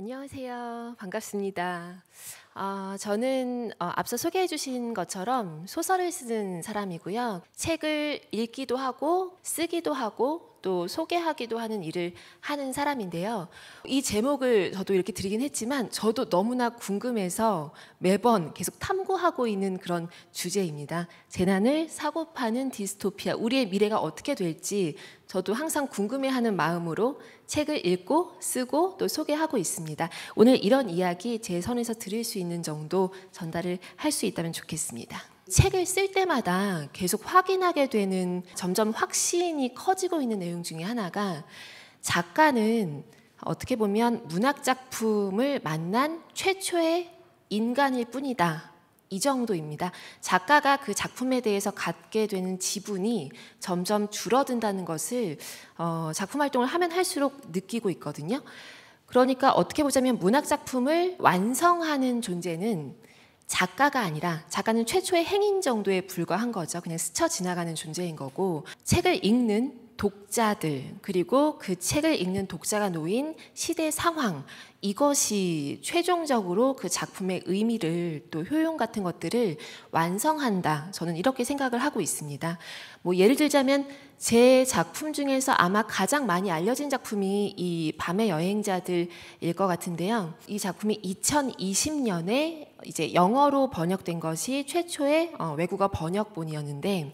안녕하세요. 반갑습니다. 어, 저는 어, 앞서 소개해 주신 것처럼 소설을 쓰는 사람이고요. 책을 읽기도 하고 쓰기도 하고 또 소개하기도 하는 일을 하는 사람인데요. 이 제목을 저도 이렇게 드리긴 했지만 저도 너무나 궁금해서 매번 계속 탐구하고 있는 그런 주제입니다. 재난을 사고 파는 디스토피아, 우리의 미래가 어떻게 될지 저도 항상 궁금해하는 마음으로 책을 읽고 쓰고 또 소개하고 있습니다. 오늘 이런 이야기 제 선에서 드릴 수 있는 정도 전달을 할 수 있다면 좋겠습니다. 책을 쓸 때마다 계속 확인하게 되는 점점 확신이 커지고 있는 내용 중에 하나가 작가는 어떻게 보면 문학 작품을 만난 최초의 인간일 뿐이다. 이 정도입니다. 작가가 그 작품에 대해서 갖게 되는 지분이 점점 줄어든다는 것을 어, 작품 활동을 하면 할수록 느끼고 있거든요. 그러니까 어떻게 보자면 문학 작품을 완성하는 존재는 작가가 아니라 작가는 최초의 행인 정도에 불과한 거죠. 그냥 스쳐 지나가는 존재인 거고 책을 읽는 독자들 그리고 그 책을 읽는 독자가 놓인 시대 상황 이것이 최종적으로 그 작품의 의미를 또 효용 같은 것들을 완성한다 저는 이렇게 생각을 하고 있습니다 뭐 예를 들자면 제 작품 중에서 아마 가장 많이 알려진 작품이 이 밤의 여행자들일 것 같은데요 이 작품이 2020년에 이제 영어로 번역된 것이 최초의 어, 외국어 번역본이었는데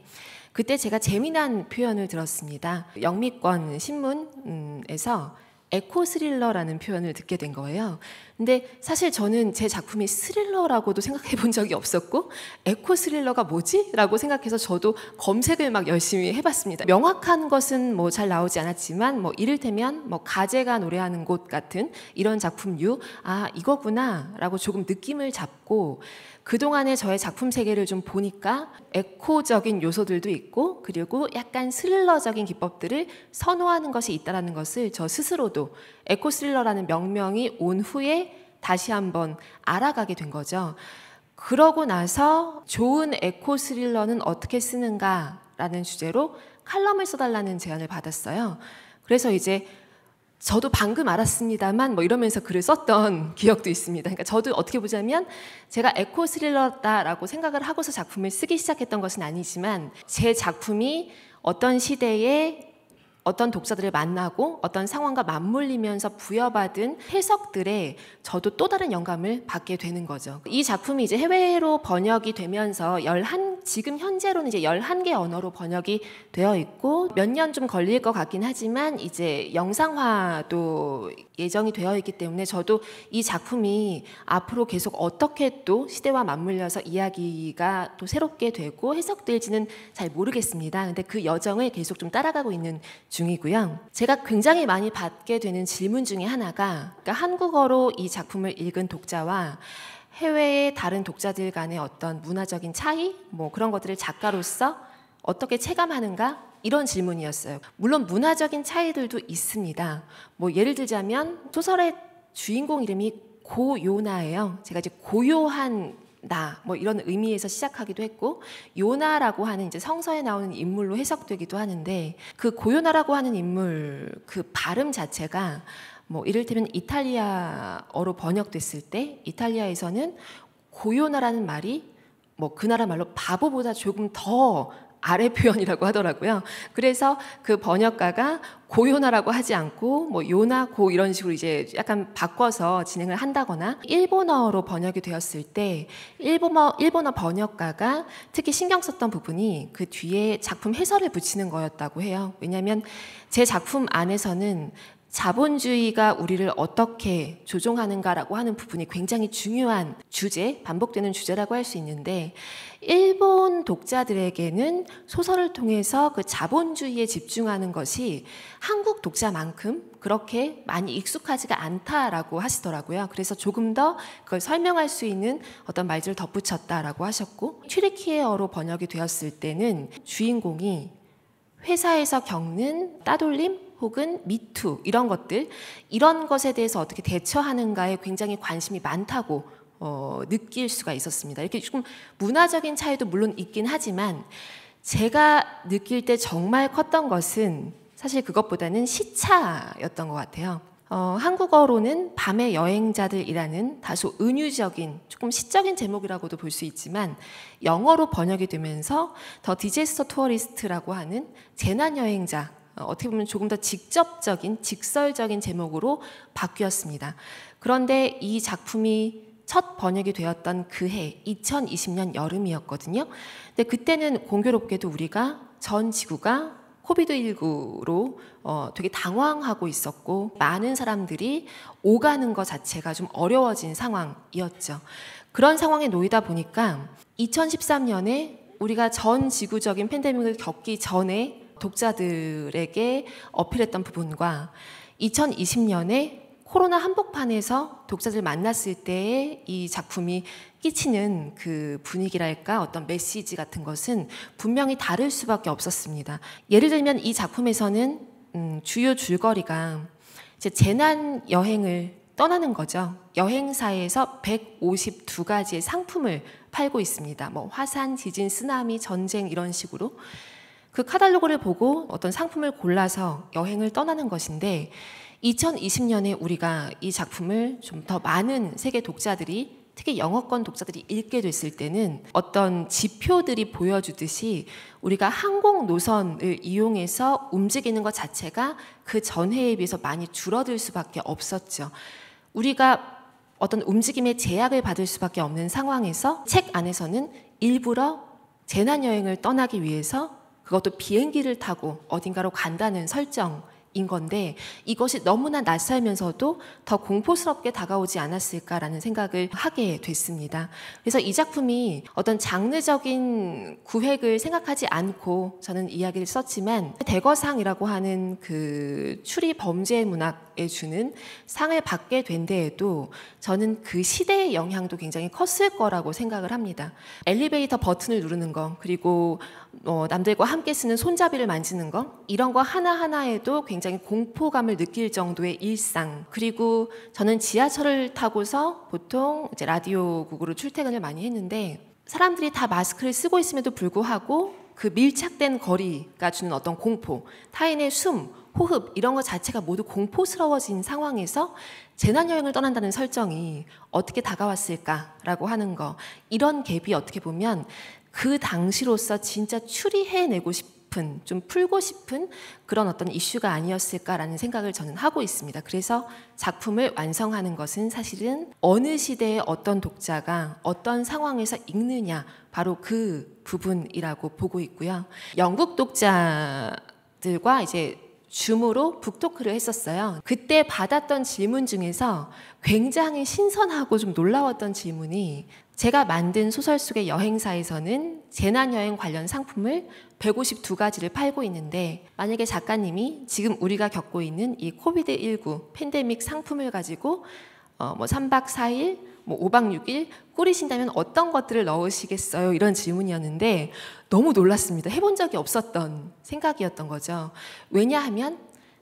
그때 제가 재미난 표현을 들었습니다. 영미권 신문에서 에코 스릴러라는 표현을 듣게 된 거예요. 근데 사실 저는 제 작품이 스릴러라고도 생각해 본 적이 없었고, 에코 스릴러가 뭐지? 라고 생각해서 저도 검색을 막 열심히 해봤습니다. 명확한 것은 뭐 잘 나오지 않았지만, 뭐 이를테면 뭐 가재가 노래하는 곳 같은 이런 작품류, 아, 이거구나. 라고 조금 느낌을 잡고, 그동안의 저의 작품 세계를 좀 보니까 에코적인 요소들도 있고 그리고 약간 스릴러적인 기법들을 선호하는 것이 있다라는 것을 저 스스로도 에코 스릴러라는 명명이 온 후에 다시 한번 알아가게 된 거죠. 그러고 나서 좋은 에코 스릴러는 어떻게 쓰는가라는 주제로 칼럼을 써달라는 제안을 받았어요. 그래서 이제 저도 방금 알았습니다만 뭐 이러면서 글을 썼던 기억도 있습니다. 그러니까 저도 어떻게 보자면 제가 에코 스릴러다라고 생각을 하고서 작품을 쓰기 시작했던 것은 아니지만 제 작품이 어떤 시대에 어떤 독자들을 만나고 어떤 상황과 맞물리면서 부여받은 해석들에 저도 또 다른 영감을 받게 되는 거죠. 이 작품이 이제 해외로 번역이 되면서 11 지금 현재로는 이제 11개 언어로 번역이 되어 있고 몇 년 좀 걸릴 것 같긴 하지만 이제 영상화도 예정이 되어 있기 때문에 저도 이 작품이 앞으로 계속 어떻게 또 시대와 맞물려서 이야기가 또 새롭게 되고 해석될지는 잘 모르겠습니다. 근데 그 여정을 계속 좀 따라가고 있는 중이고요. 제가 굉장히 많이 받게 되는 질문 중에 하나가 그러니까 한국어로 이 작품을 읽은 독자와 해외의 다른 독자들 간의 어떤 문화적인 차이, 뭐 그런 것들을 작가로서 어떻게 체감하는가 이런 질문이었어요. 물론 문화적인 차이들도 있습니다. 뭐 예를 들자면 소설의 주인공 이름이 고요나예요. 제가 이제 고요한 나, 뭐 이런 의미에서 시작하기도 했고, 요나라고 하는 이제 성서에 나오는 인물로 해석되기도 하는데, 그 고요나라고 하는 인물, 그 발음 자체가 뭐 이를테면 이탈리아어로 번역됐을 때, 이탈리아에서는 고요나라는 말이 뭐 그 나라 말로 바보보다 조금 더 아래 표현이라고 하더라고요. 그래서 그 번역가가 고요나라고 하지 않고 뭐 요나 고 이런 식으로 이제 약간 바꿔서 진행을 한다거나 일본어로 번역이 되었을 때 일본어 일본어 번역가가 특히 신경 썼던 부분이 그 뒤에 작품 해설을 붙이는 거였다고 해요. 왜냐하면 제 작품 안에서는 자본주의가 우리를 어떻게 조종하는가라고 하는 부분이 굉장히 중요한 주제, 반복되는 주제라고 할 수 있는데 일본 독자들에게는 소설을 통해서 그 자본주의에 집중하는 것이 한국 독자만큼 그렇게 많이 익숙하지가 않다라고 하시더라고요. 그래서 조금 더 그걸 설명할 수 있는 어떤 말들을 덧붙였다라고 하셨고 트리키에어로 번역이 되었을 때는 주인공이 회사에서 겪는 따돌림 혹은 미투 이런 것들 이런 것에 대해서 어떻게 대처하는가에 굉장히 관심이 많다고 어, 느낄 수가 있었습니다. 이렇게 조금 문화적인 차이도 물론 있긴 하지만 제가 느낄 때 정말 컸던 것은 사실 그것보다는 시차였던 것 같아요. 어, 한국어로는 밤의 여행자들이라는 다소 은유적인 조금 시적인 제목이라고도 볼 수 있지만 영어로 번역이 되면서 더 디제스터 투어리스트라고 하는 재난 여행자 어, 어떻게 보면 조금 더 직접적인 직설적인 제목으로 바뀌었습니다. 그런데 이 작품이 첫 번역이 되었던 그 해 2020년 여름이었거든요. 근데 그때는 공교롭게도 우리가 전 지구가 코비드19로 어, 되게 당황하고 있었고 많은 사람들이 오가는 것 자체가 좀 어려워진 상황이었죠. 그런 상황에 놓이다 보니까 2013년에 우리가 전 지구적인 팬데믹을 겪기 전에 독자들에게 어필했던 부분과 2020년에 코로나 한복판에서 독자들 만났을 때의 이 작품이 끼치는 그 분위기랄까 어떤 메시지 같은 것은 분명히 다를 수밖에 없었습니다. 예를 들면 이 작품에서는 음, 주요 줄거리가 이제 재난 여행을 떠나는 거죠. 여행사에서 152가지의 상품을 팔고 있습니다. 뭐 화산, 지진, 쓰나미, 전쟁 이런 식으로. 그 카탈로그를 보고 어떤 상품을 골라서 여행을 떠나는 것인데 2020년에 우리가 이 작품을 좀 더 많은 세계 독자들이 특히 영어권 독자들이 읽게 됐을 때는 어떤 지표들이 보여주듯이 우리가 항공 노선을 이용해서 움직이는 것 자체가 그 전해에 비해서 많이 줄어들 수밖에 없었죠. 우리가 어떤 움직임의 제약을 받을 수밖에 없는 상황에서 책 안에서는 일부러 재난여행을 떠나기 위해서 그것도 비행기를 타고 어딘가로 간다는 설정. 인 건데 이것이 너무나 낯설면서도 더 공포스럽게 다가오지 않았을까라는 생각을 하게 됐습니다. 그래서 이 작품이 어떤 장르적인 구획을 생각하지 않고 저는 이야기를 썼지만 대거상이라고 하는 그 추리 범죄 문학 주는 상을 받게 된 데에도 저는 그 시대의 영향도 굉장히 컸을 거라고 생각을 합니다. 엘리베이터 버튼을 누르는 거 그리고 어, 남들과 함께 쓰는 손잡이를 만지는 것 이런 거 하나하나에도 굉장히 공포감을 느낄 정도의 일상 그리고 저는 지하철을 타고서 보통 이제 라디오국으로 출퇴근을 많이 했는데 사람들이 다 마스크를 쓰고 있음에도 불구하고 그 밀착된 거리가 주는 어떤 공포 타인의 숨 호흡 이런 것 자체가 모두 공포스러워진 상황에서 재난여행을 떠난다는 설정이 어떻게 다가왔을까라고 하는 거 이런 갭이 어떻게 보면 그 당시로서 진짜 추리해내고 싶은 좀 풀고 싶은 그런 어떤 이슈가 아니었을까라는 생각을 저는 하고 있습니다. 그래서 작품을 완성하는 것은 사실은 어느 시대의 어떤 독자가 어떤 상황에서 읽느냐 바로 그 부분이라고 보고 있고요. 영국 독자들과 이제 줌으로 북토크를 했었어요. 그때 받았던 질문 중에서 굉장히 신선하고 좀 놀라웠던 질문이 제가 만든 소설 속의 여행사에서는 재난여행 관련 상품을 152가지를 팔고 있는데 만약에 작가님이 지금 우리가 겪고 있는 이 코비드19 팬데믹 상품을 가지고 어, 뭐 3박 4일, 뭐 5박 6일 꾸리신다면 어떤 것들을 넣으시겠어요? 이런 질문이었는데 너무 놀랐습니다. 해본 적이 없었던 생각이었던 거죠. 왜냐하면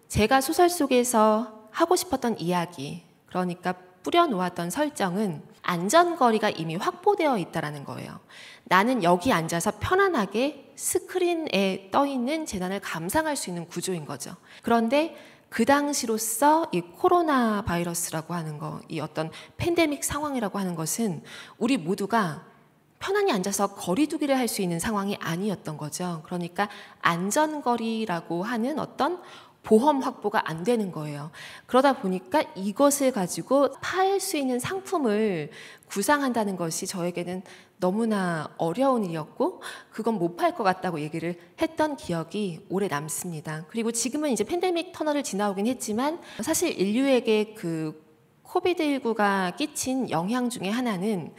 제가 소설 속에서 하고 싶었던 이야기, 그러니까 뿌려놓았던 설정은 안전거리가 이미 확보되어 있다는 거예요. 나는 여기 앉아서 편안하게 스크린에 떠 있는 재단을 감상할 수 있는 구조인 거죠. 그런데 그 당시로서 이 코로나 바이러스라고 하는 거, 이 어떤 팬데믹 상황이라고 하는 것은 우리 모두가 편안히 앉아서 거리두기를 할 수 있는 상황이 아니었던 거죠. 그러니까 안전거리라고 하는 어떤 보험 확보가 안 되는 거예요. 그러다 보니까 이것을 가지고 팔 수 있는 상품을 구상한다는 것이 저에게는 너무나 어려운 일이었고 그건 못 팔 것 같다고 얘기를 했던 기억이 오래 남습니다. 그리고 지금은 이제 팬데믹 터널을 지나오긴 했지만 사실 인류에게 그 코비드19가 끼친 영향 중에 하나는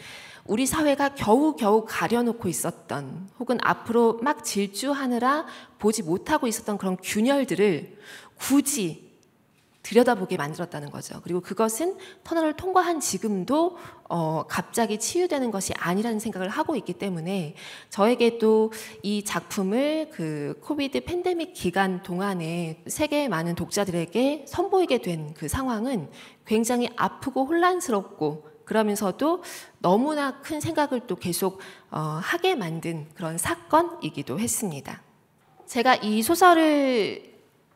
우리 사회가 겨우겨우 가려놓고 있었던 혹은 앞으로 막 질주하느라 보지 못하고 있었던 그런 균열들을 굳이 들여다보게 만들었다는 거죠. 그리고 그것은 터널을 통과한 지금도 어, 갑자기 치유되는 것이 아니라는 생각을 하고 있기 때문에 저에게도 이 작품을 그 코비드 팬데믹 기간 동안에 세계의 많은 독자들에게 선보이게 된 그 상황은 굉장히 아프고 혼란스럽고 그러면서도 너무나 큰 생각을 또 계속 어, 하게 만든 그런 사건이기도 했습니다. 제가 이 소설을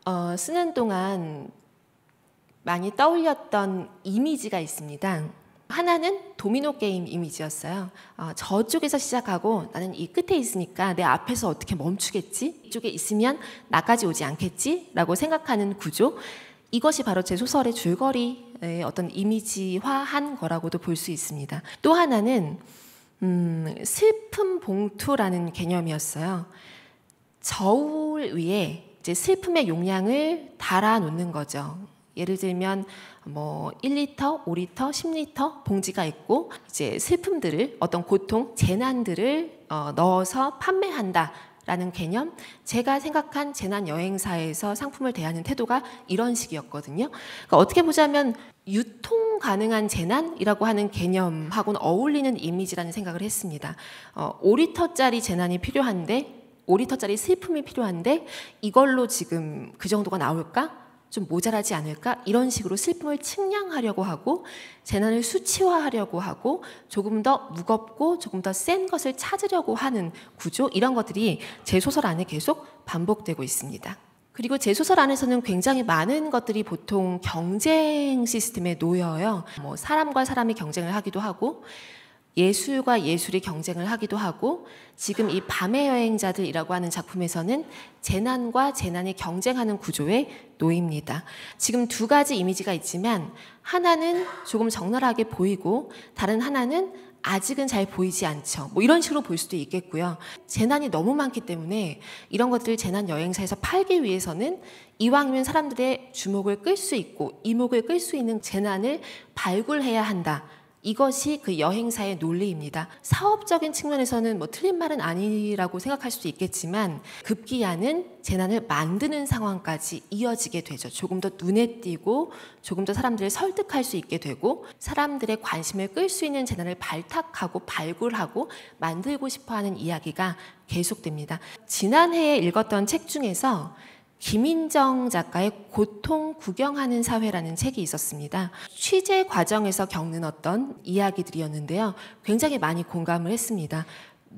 어, 쓰는 동안 많이 떠올렸던 이미지가 있습니다. 하나는 도미노 게임 이미지였어요. 어, 저쪽에서 시작하고 나는 이 끝에 있으니까 내 앞에서 어떻게 멈추겠지? 이쪽에 있으면 나까지 오지 않겠지? 라고 생각하는 구조. 이것이 바로 제 소설의 줄거리의 예, 어떤 이미지화한 거라고도 볼 수 있습니다. 또 하나는 음, 슬픔 봉투라는 개념이었어요. 저울 위에 이제 슬픔의 용량을 달아놓는 거죠. 예를 들면 뭐 1리터, 5리터, 10리터 봉지가 있고 이제 슬픔들을 어떤 고통, 재난들을 어, 넣어서 판매한다. 라는 개념, 제가 생각한 재난 여행사에서 상품을 대하는 태도가 이런 식이었거든요. 그러니까 어떻게 보자면 유통 가능한 재난이라고 하는 개념하고는 어울리는 이미지라는 생각을 했습니다. 어, 5리터짜리 재난이 필요한데 5리터짜리 슬픔이 필요한데 이걸로 지금 그 정도가 나올까? 좀 모자라지 않을까? 이런 식으로 슬픔을 측량하려고 하고 재난을 수치화하려고 하고 조금 더 무겁고 조금 더 센 것을 찾으려고 하는 구조 이런 것들이 제 소설 안에 계속 반복되고 있습니다. 그리고 제 소설 안에서는 굉장히 많은 것들이 보통 경쟁 시스템에 놓여요. 뭐 사람과 사람이 경쟁을 하기도 하고 예술과 예술이 경쟁을 하기도 하고 지금 이 밤의 여행자들이라고 하는 작품에서는 재난과 재난이 경쟁하는 구조에 놓입니다. 지금 두 가지 이미지가 있지만 하나는 조금 적나라하게 보이고 다른 하나는 아직은 잘 보이지 않죠. 뭐 이런 식으로 볼 수도 있겠고요. 재난이 너무 많기 때문에 이런 것들 재난 여행사에서 팔기 위해서는 이왕이면 사람들의 주목을 끌 수 있고 이목을 끌 수 있는 재난을 발굴해야 한다. 이것이 그 여행사의 논리입니다. 사업적인 측면에서는 뭐 틀린 말은 아니라고 생각할 수도 있겠지만 급기야는 재난을 만드는 상황까지 이어지게 되죠. 조금 더 눈에 띄고 조금 더 사람들을 설득할 수 있게 되고 사람들의 관심을 끌 수 있는 재난을 발탁하고 발굴하고 만들고 싶어 하는 이야기가 계속됩니다. 지난해에 읽었던 책 중에서 김인정 작가의 고통 구경하는 사회라는 책이 있었습니다. 취재 과정에서 겪는 어떤 이야기들이었는데요. 굉장히 많이 공감을 했습니다.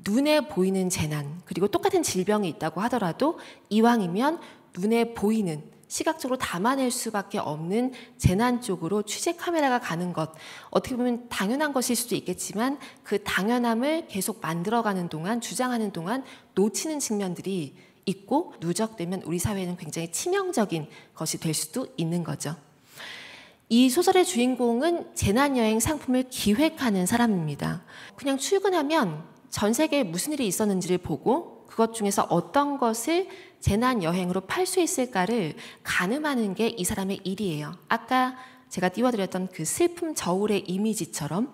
눈에 보이는 재난, 그리고 똑같은 질병이 있다고 하더라도 이왕이면 눈에 보이는 시각적으로 담아낼 수밖에 없는 재난 쪽으로 취재 카메라가 가는 것 어떻게 보면 당연한 것일 수도 있겠지만 그 당연함을 계속 만들어가는 동안 주장하는 동안 놓치는 측면들이 있고 누적되면 우리 사회는 굉장히 치명적인 것이 될 수도 있는 거죠. 이 소설의 주인공은 재난여행 상품을 기획하는 사람입니다. 그냥 출근하면 전 세계에 무슨 일이 있었는지를 보고 그것 중에서 어떤 것을 재난여행으로 팔 수 있을까를 가늠하는 게 이 사람의 일이에요. 아까 제가 띄워드렸던 그 슬픔 저울의 이미지처럼.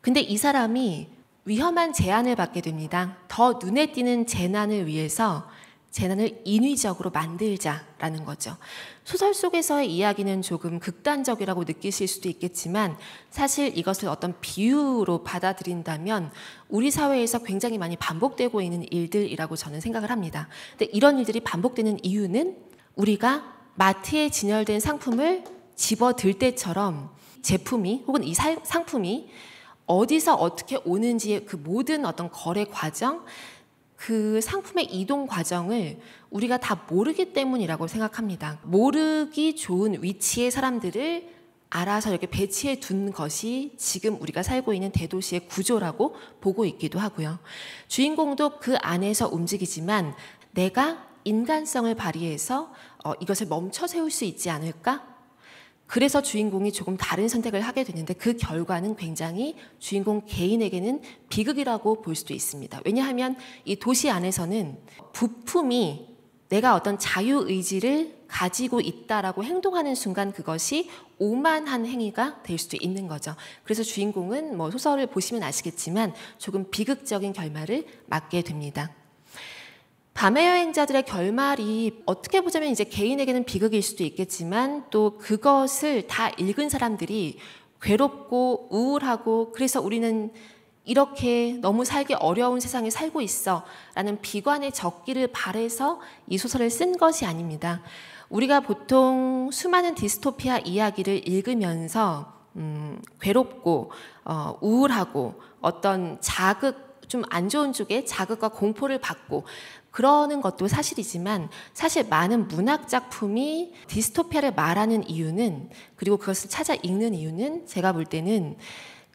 근데 이 사람이 위험한 제안을 받게 됩니다. 더 눈에 띄는 재난을 위해서 재난을 인위적으로 만들자라는 거죠. 소설 속에서의 이야기는 조금 극단적이라고 느끼실 수도 있겠지만 사실 이것을 어떤 비유로 받아들인다면 우리 사회에서 굉장히 많이 반복되고 있는 일들이라고 저는 생각을 합니다. 근데 이런 일들이 반복되는 이유는 우리가 마트에 진열된 상품을 집어들 때처럼 제품이 혹은 이 사, 상품이 어디서 어떻게 오는지의 그 모든 어떤 거래 과정, 그 상품의 이동 과정을 우리가 다 모르기 때문이라고 생각합니다. 모르기 좋은 위치의 사람들을 알아서 이렇게 배치해 둔 것이 지금 우리가 살고 있는 대도시의 구조라고 보고 있기도 하고요. 주인공도 그 안에서 움직이지만 내가 인간성을 발휘해서 어, 이것을 멈춰 세울 수 있지 않을까? 그래서 주인공이 조금 다른 선택을 하게 되는데 그 결과는 굉장히 주인공 개인에게는 비극이라고 볼 수도 있습니다. 왜냐하면 이 도시 안에서는 부품이 내가 어떤 자유 의지를 가지고 있다라고 행동하는 순간 그것이 오만한 행위가 될 수도 있는 거죠. 그래서 주인공은 뭐 소설을 보시면 아시겠지만 조금 비극적인 결말을 맞게 됩니다. 밤의 여행자들의 결말이 어떻게 보자면 이제 개인에게는 비극일 수도 있겠지만 또 그것을 다 읽은 사람들이 괴롭고 우울하고 그래서 우리는 이렇게 너무 살기 어려운 세상에 살고 있어 라는 비관의 적기를 바래서 이 소설을 쓴 것이 아닙니다. 우리가 보통 수많은 디스토피아 이야기를 읽으면서 음, 괴롭고 어, 우울하고 어떤 자극 좀안 좋은 쪽에 자극과 공포를 받고 그러는 것도 사실이지만 사실 많은 문학 작품이 디스토피아를 말하는 이유는 그리고 그것을 찾아 읽는 이유는 제가 볼 때는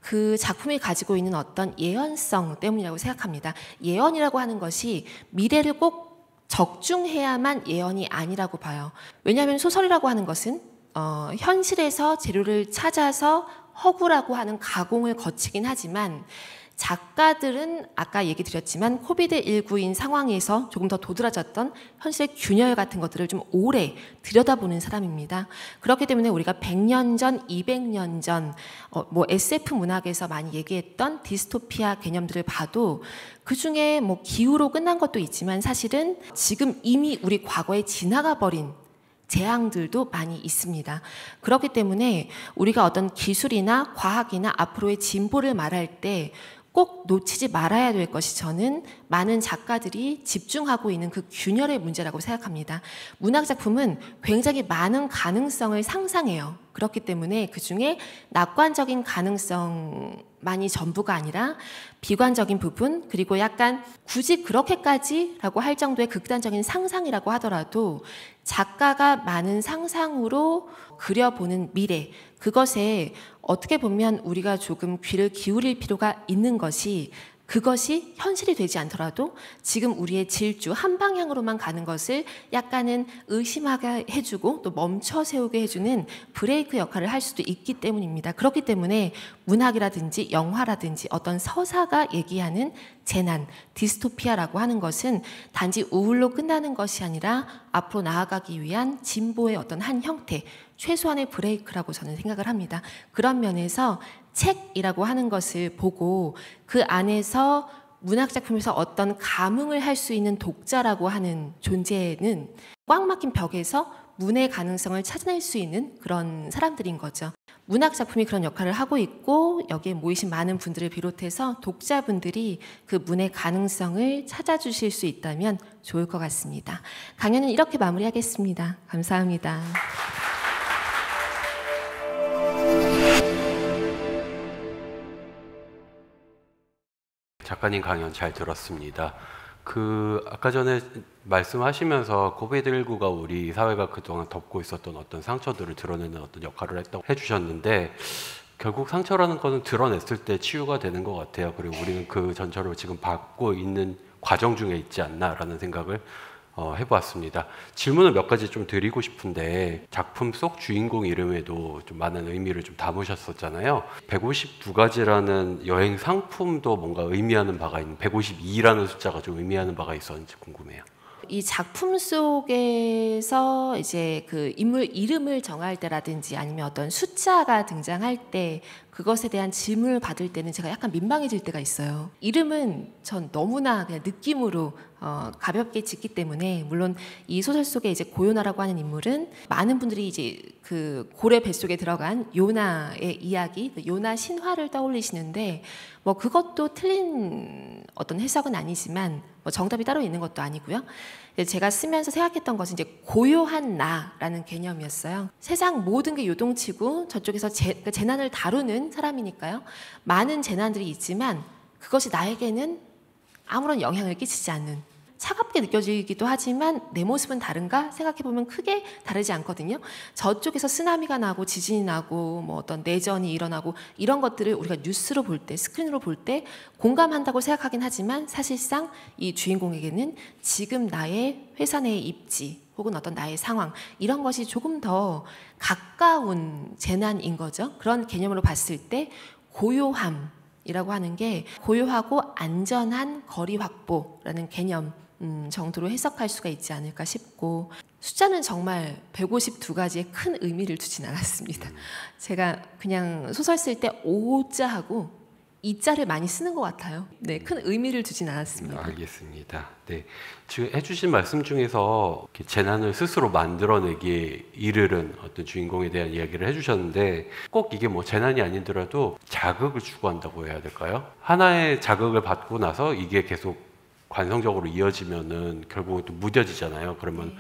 그 작품이 가지고 있는 어떤 예언성 때문이라고 생각합니다. 예언이라고 하는 것이 미래를 꼭 적중해야만 예언이 아니라고 봐요. 왜냐하면 소설이라고 하는 것은 어, 현실에서 재료를 찾아서 허구라고 하는 가공을 거치긴 하지만 작가들은 아까 얘기 드렸지만 코비드19인 상황에서 조금 더 도드라졌던 현실의 균열 같은 것들을 좀 오래 들여다보는 사람입니다. 그렇기 때문에 우리가 100년 전, 200년 전, 어, 뭐 SF 문학에서 많이 얘기했던 디스토피아 개념들을 봐도 그 중에 뭐 기후로 끝난 것도 있지만 사실은 지금 이미 우리 과거에 지나가 버린 재앙들도 많이 있습니다. 그렇기 때문에 우리가 어떤 기술이나 과학이나 앞으로의 진보를 말할 때꼭 놓치지 말아야 될 것이 저는 많은 작가들이 집중하고 있는 그 균열의 문제라고 생각합니다. 문학 작품은 굉장히 많은 가능성을 상상해요. 그렇기 때문에 그 중에 낙관적인 가능성만이 전부가 아니라 비관적인 부분, 그리고 약간 굳이 그렇게까지라고 할 정도의 극단적인 상상이라고 하더라도 작가가 많은 상상으로 그려보는 미래, 그것에 어떻게 보면 우리가 조금 귀를 기울일 필요가 있는 것이 그것이 현실이 되지 않더라도 지금 우리의 질주 한 방향으로만 가는 것을 약간은 의심하게 해주고 또 멈춰 세우게 해주는 브레이크 역할을 할 수도 있기 때문입니다. 그렇기 때문에 문학이라든지 영화라든지 어떤 서사가 얘기하는 재난, 디스토피아라고 하는 것은 단지 우울로 끝나는 것이 아니라 앞으로 나아가기 위한 진보의 어떤 한 형태, 최소한의 브레이크라고 저는 생각을 합니다. 그런 면에서 책이라고 하는 것을 보고 그 안에서 문학작품에서 어떤 감흥을 할 수 있는 독자라고 하는 존재는 꽉 막힌 벽에서 문의 가능성을 찾아낼 수 있는 그런 사람들인 거죠. 문학 작품이 그런 역할을 하고 있고 여기에 모이신 많은 분들을 비롯해서 독자분들이 그 문의 가능성을 찾아주실 수 있다면 좋을 것 같습니다. 강연은 이렇게 마무리하겠습니다. 감사합니다. 작가님 강연 잘 들었습니다. 그 아까 전에 말씀하시면서 코비드19가 우리 사회가 그동안 덮고 있었던 어떤 상처들을 드러내는 어떤 역할을 했다고 해주셨는데 결국 상처라는 것은 드러냈을 때 치유가 되는 것 같아요. 그리고 우리는 그 전처를 지금 받고 있는 과정 중에 있지 않나라는 생각을 어, 해보았습니다. 질문을 몇 가지 좀 드리고 싶은데 작품 속 주인공 이름에도 좀 많은 의미를 좀 담으셨었잖아요. 152가지라는 여행 상품도 뭔가 의미하는 바가 있는 152라는 숫자가 좀 의미하는 바가 있었는지 궁금해요. 이 작품 속에서 이제 그 인물 이름을 정할 때라든지 아니면 어떤 숫자가 등장할 때 그것에 대한 질문을 받을 때는 제가 약간 민망해질 때가 있어요. 이름은 전 너무나 그냥 느낌으로 어, 가볍게 짓기 때문에 물론 이 소설 속에 이제 고요나라고 하는 인물은 많은 분들이 이제 그 고래 뱃속에 들어간 요나의 이야기, 그 요나 신화를 떠올리시는데 뭐 그것도 틀린 어떤 해석은 아니지만 뭐 정답이 따로 있는 것도 아니고요. 제가 쓰면서 생각했던 것은 이제 고요한 나라는 개념이었어요. 세상 모든 게 요동치고 저쪽에서 재, 그 재난을 다루는 사람이니까요. 많은 재난들이 있지만 그것이 나에게는 아무런 영향을 끼치지 않는 차갑게 느껴지기도 하지만 내 모습은 다른가 생각해보면 크게 다르지 않거든요. 저쪽에서 쓰나미가 나고 지진이 나고 뭐 어떤 내전이 일어나고 이런 것들을 우리가 뉴스로 볼 때, 스크린으로 볼 때 공감한다고 생각하긴 하지만 사실상 이 주인공에게는 지금 나의 회사 내의 입지, 혹은 어떤 나의 상황 이런 것이 조금 더 가까운 재난인 거죠. 그런 개념으로 봤을 때 고요함이라고 하는 게 고요하고 안전한 거리 확보라는 개념. 음, 정도로 해석할 수가 있지 않을까 싶고 숫자는 정말 152가지의 큰 의미를 두진 않았습니다. 음. 제가 그냥 소설 쓸 때 오자하고 이자를 많이 쓰는 것 같아요. 네, 큰 의미를 두진 않았습니다. 알겠습니다. 네, 지금 해주신 말씀 중에서 재난을 스스로 만들어내기에 이르는 어떤 주인공에 대한 이야기를 해주셨는데 꼭 이게 뭐 재난이 아니더라도 자극을 추구한다고 해야 될까요? 하나의 자극을 받고 나서 이게 계속 관성적으로 이어지면은 결국은 또 무뎌지잖아요. 그러면 네.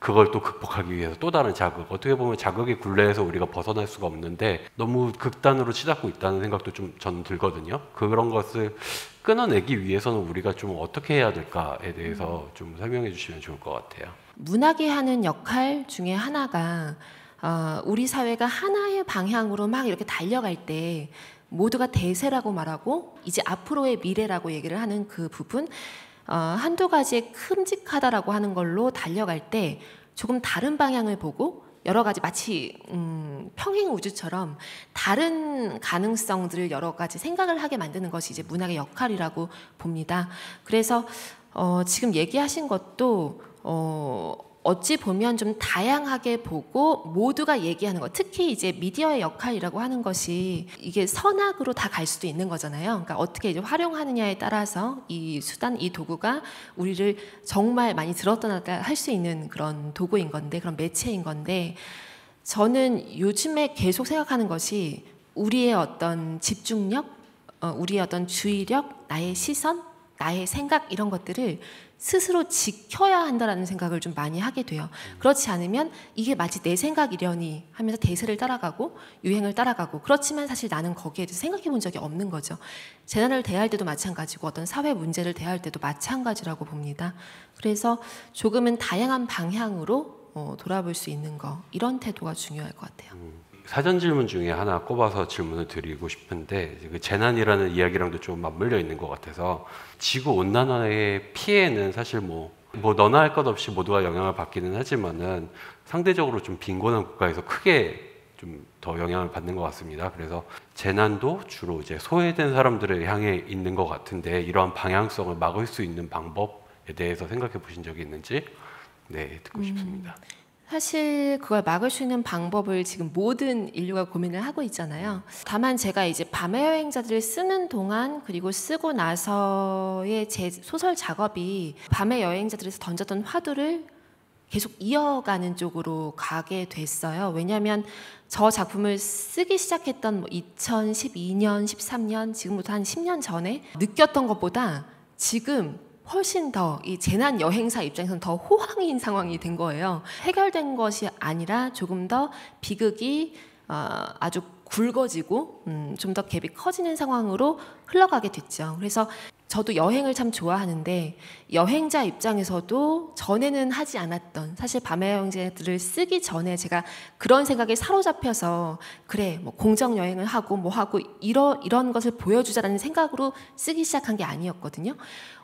그걸 또 극복하기 위해서 또 다른 자극, 어떻게 보면 자극의 굴레에서 우리가 벗어날 수가 없는데 너무 극단으로 치닫고 있다는 생각도 좀 저는 들거든요. 그런 것을 끊어내기 위해서는 우리가 좀 어떻게 해야 될까에 대해서 음. 좀 설명해 주시면 좋을 것 같아요. 문학이 하는 역할 중에 하나가 어, 우리 사회가 하나의 방향으로 막 이렇게 달려갈 때 모두가 대세라고 말하고 이제 앞으로의 미래라고 얘기를 하는 그 부분 어, 한두 가지의 큼직하다라고 하는 걸로 달려갈 때 조금 다른 방향을 보고 여러 가지 마치 음, 평행 우주처럼 다른 가능성들을 여러 가지 생각을 하게 만드는 것이 이제 문학의 역할이라고 봅니다. 그래서 어, 지금 얘기하신 것도 어, 어찌 보면 좀 다양하게 보고 모두가 얘기하는 것, 특히 이제 미디어의 역할이라고 하는 것이 이게 선악으로 다 갈 수도 있는 거잖아요. 그러니까 어떻게 이제 활용하느냐에 따라서 이 수단, 이 도구가 우리를 정말 많이 들었다 놨다 할 수 있는 그런 도구인 건데, 그런 매체인 건데, 저는 요즘에 계속 생각하는 것이 우리의 어떤 집중력, 어, 우리의 어떤 주의력, 나의 시선, 나의 생각 이런 것들을 스스로 지켜야 한다라는 생각을 좀 많이 하게 돼요. 그렇지 않으면 이게 마치 내 생각이려니 하면서 대세를 따라가고 유행을 따라가고 그렇지만 사실 나는 거기에 대해서 생각해 본 적이 없는 거죠. 재난을 대할 때도 마찬가지고 어떤 사회 문제를 대할 때도 마찬가지라고 봅니다. 그래서 조금은 다양한 방향으로 어, 돌아볼 수 있는 거 이런 태도가 중요할 것 같아요. 음. 사전 질문 중에 하나 꼽아서 질문을 드리고 싶은데 그 재난이라는 이야기랑도 좀 맞물려 있는 것 같아서 지구 온난화의 피해는 사실 뭐뭐 뭐 너나 할 것 없이 모두가 영향을 받기는 하지만은 상대적으로 좀 빈곤한 국가에서 크게 좀 더 영향을 받는 것 같습니다. 그래서 재난도 주로 이제 소외된 사람들을 향해 있는 것 같은데 이러한 방향성을 막을 수 있는 방법에 대해서 생각해 보신 적이 있는지 네 듣고 음, 싶습니다. 사실 그걸 막을 수 있는 방법을 지금 모든 인류가 고민을 하고 있잖아요. 다만 제가 이제 밤의 여행자들을 쓰는 동안 그리고 쓰고 나서의 제 소설 작업이 밤의 여행자들에서 던졌던 화두를 계속 이어가는 쪽으로 가게 됐어요. 왜냐하면 저 작품을 쓰기 시작했던 2012년, 뭐 13년, 지금부터 한 10년 전에 느꼈던 것보다 지금 훨씬 더 이 재난 여행사 입장에서는 더 호황인 상황이 된 거예요. 해결된 것이 아니라 조금 더 비극이 어, 아주 굵어지고 음, 좀더 갭이 커지는 상황으로 흘러가게 됐죠. 그래서 저도 여행을 참 좋아하는데 여행자 입장에서도 전에는 하지 않았던 사실 밤의 여행자들을 쓰기 전에 제가 그런 생각에 사로잡혀서 그래 뭐 공정 여행을 하고 뭐 하고 이러 이런 것을 보여주자라는 생각으로 쓰기 시작한 게 아니었거든요.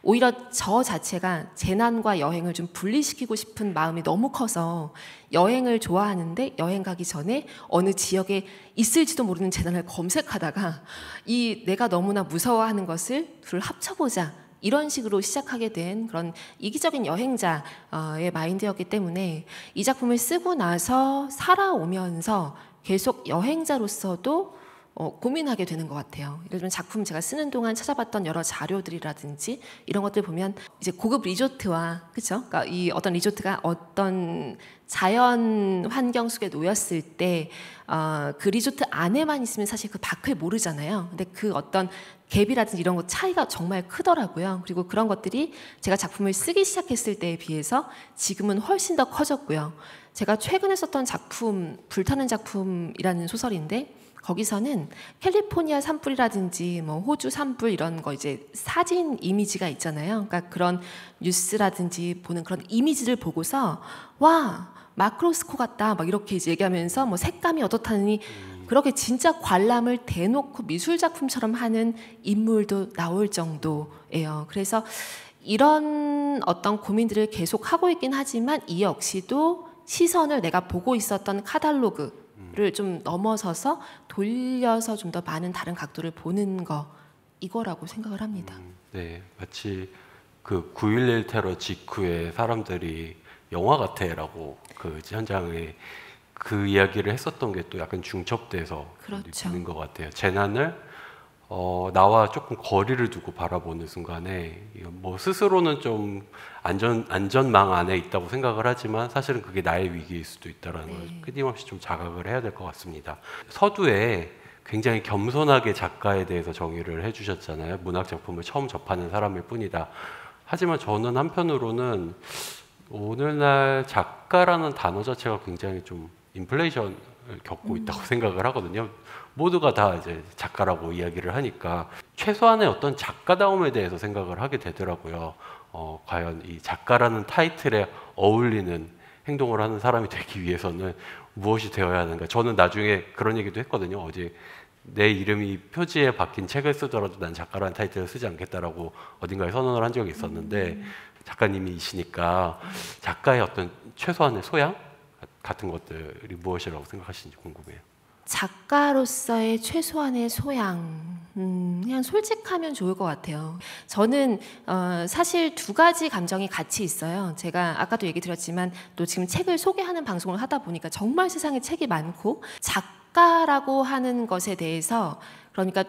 오히려 저 자체가 재난과 여행을 좀 분리시키고 싶은 마음이 너무 커서 여행을 좋아하는데 여행 가기 전에 어느 지역에 있을지도 모르는 재난을 검색하다가 이 내가 너무나 무서워하는 것을 둘 합쳐보자 이런 식으로 시작하게 된 그런 이기적인 여행자의 마인드였기 때문에 이 작품을 쓰고 나서 살아오면서 계속 여행자로서도 어, 고민하게 되는 것 같아요. 예를 들면 작품 제가 쓰는 동안 찾아봤던 여러 자료들이라든지 이런 것들 보면 이제 고급 리조트와 그렇죠? 그러니까 이 어떤 리조트가 어떤 자연 환경 속에 놓였을 때그 어, 그 리조트 안에만 있으면 사실 그 밖을 모르잖아요. 근데 그 어떤 갭이라든지 이런 거 차이가 정말 크더라고요. 그리고 그런 것들이 제가 작품을 쓰기 시작했을 때에 비해서 지금은 훨씬 더 커졌고요. 제가 최근에 썼던 작품 불타는 작품이라는 소설인데 거기서는 캘리포니아 산불이라든지 뭐 호주 산불 이런 거 이제 사진 이미지가 있잖아요. 그러니까 그런 뉴스라든지 보는 그런 이미지를 보고서 와 마크로스코 같다 막 이렇게 이제 얘기하면서 뭐 색감이 어떻다니 그렇게 진짜 관람을 대놓고 미술 작품처럼 하는 인물도 나올 정도예요. 그래서 이런 어떤 고민들을 계속 하고 있긴 하지만 이 역시도 시선을 내가 보고 있었던 카탈로그를 좀 넘어서서 돌려서 좀 더 많은 다른 각도를 보는 거 이거라고 생각을 합니다. 음, 네, 마치 그9.11 테러 직후에 사람들이 영화 같아라고 그 현장에 그 이야기를 했었던 게 또 약간 중첩돼서 그렇죠. 느끼는 것 같아요. 재난을 어, 나와 조금 거리를 두고 바라보는 순간에 뭐 스스로는 좀 안전 안전망 안에 있다고 생각을 하지만 사실은 그게 나의 위기일 수도 있다라는 네. 걸 끊임없이 좀 자각을 해야 될 것 같습니다. 서두에 굉장히 겸손하게 작가에 대해서 정의를 해주셨잖아요. 문학 작품을 처음 접하는 사람일 뿐이다. 하지만 저는 한편으로는 오늘날 작가라는 단어 자체가 굉장히 좀 인플레이션을 겪고 있다고 음. 생각을 하거든요. 모두가 다 이제 작가라고 이야기를 하니까 최소한의 어떤 작가다움에 대해서 생각을 하게 되더라고요. 어, 과연 이 작가라는 타이틀에 어울리는 행동을 하는 사람이 되기 위해서는 무엇이 되어야 하는가. 저는 나중에 그런 얘기도 했거든요. 어제 내 이름이 표지에 박힌 책을 쓰더라도 난 작가라는 타이틀을 쓰지 않겠다라고 어딘가에 선언을 한 적이 있었는데 음. 작가님이시니까 작가의 어떤 최소한의 소양 같은 것들이 무엇이라고 생각하시는지 궁금해요. 작가로서의 최소한의 소양, 음, 그냥 솔직하면 좋을 것 같아요. 저는 어, 사실 두 가지 감정이 같이 있어요. 제가 아까도 얘기 드렸지만 또 지금 책을 소개하는 방송을 하다 보니까 정말 세상에 책이 많고 작가라고 하는 것에 대해서 그러니까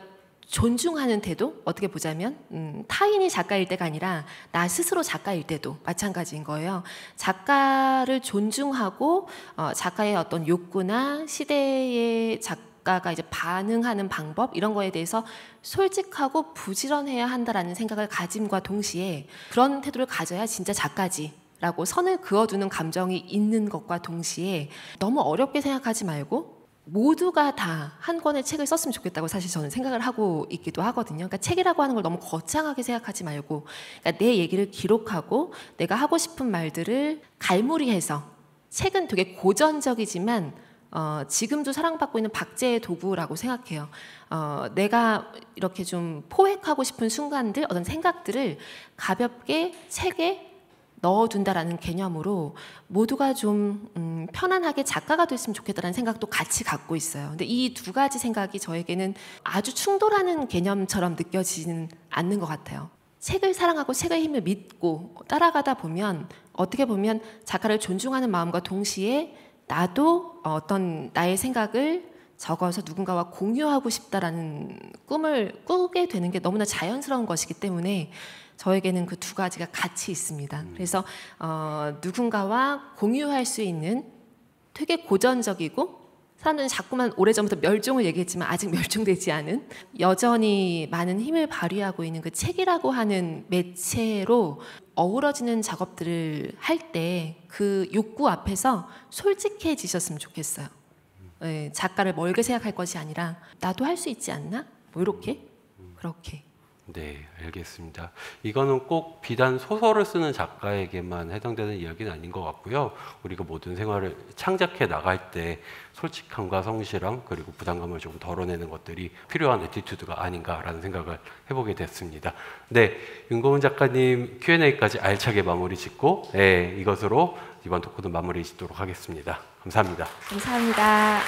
존중하는 태도 어떻게 보자면 음, 타인이 작가일 때가 아니라 나 스스로 작가일 때도 마찬가지인 거예요. 작가를 존중하고 어, 작가의 어떤 욕구나 시대의 작가가 이제 반응하는 방법 이런 거에 대해서 솔직하고 부지런해야 한다라는 생각을 가짐과 동시에 그런 태도를 가져야 진짜 작가지 라고 선을 그어두는 감정이 있는 것과 동시에 너무 어렵게 생각하지 말고 모두가 다 한 권의 책을 썼으면 좋겠다고 사실 저는 생각을 하고 있기도 하거든요. 그러니까 책이라고 하는 걸 너무 거창하게 생각하지 말고 그러니까 내 얘기를 기록하고 내가 하고 싶은 말들을 갈무리해서 책은 되게 고전적이지만 어, 지금도 사랑받고 있는 박제의 도구라고 생각해요. 어, 내가 이렇게 좀 포획하고 싶은 순간들, 어떤 생각들을 가볍게 책에 넣어둔다라는 개념으로 모두가 좀 음, 편안하게 작가가 됐으면 좋겠다는 생각도 같이 갖고 있어요. 근데 이 두 가지 생각이 저에게는 아주 충돌하는 개념처럼 느껴지는 않는 것 같아요. 책을 사랑하고 책의 힘을 믿고 따라가다 보면 어떻게 보면 작가를 존중하는 마음과 동시에 나도 어떤 나의 생각을 적어서 누군가와 공유하고 싶다라는 꿈을 꾸게 되는 게 너무나 자연스러운 것이기 때문에 저에게는 그 두 가지가 같이 있습니다. 음. 그래서 어, 누군가와 공유할 수 있는 되게 고전적이고 사람들은 자꾸만 오래전부터 멸종을 얘기했지만 아직 멸종되지 않은 여전히 많은 힘을 발휘하고 있는 그 책이라고 하는 매체로 어우러지는 작업들을 할 때 그 욕구 앞에서 솔직해지셨으면 좋겠어요. 예, 작가를 멀게 생각할 것이 아니라 나도 할 수 있지 않나? 뭐 이렇게 음. 그렇게. 네, 알겠습니다. 이거는 꼭 비단 소설을 쓰는 작가에게만 해당되는 이야기는 아닌 것 같고요. 우리가 모든 생활을 창작해 나갈 때 솔직함과 성실함 그리고 부담감을 조금 덜어내는 것들이 필요한 에티튜드가 아닌가라는 생각을 해보게 됐습니다. 네, 윤고은 작가님 Q&A까지 알차게 마무리 짓고 네, 이것으로 이번 토크도 마무리 짓도록 하겠습니다. 감사합니다. 감사합니다.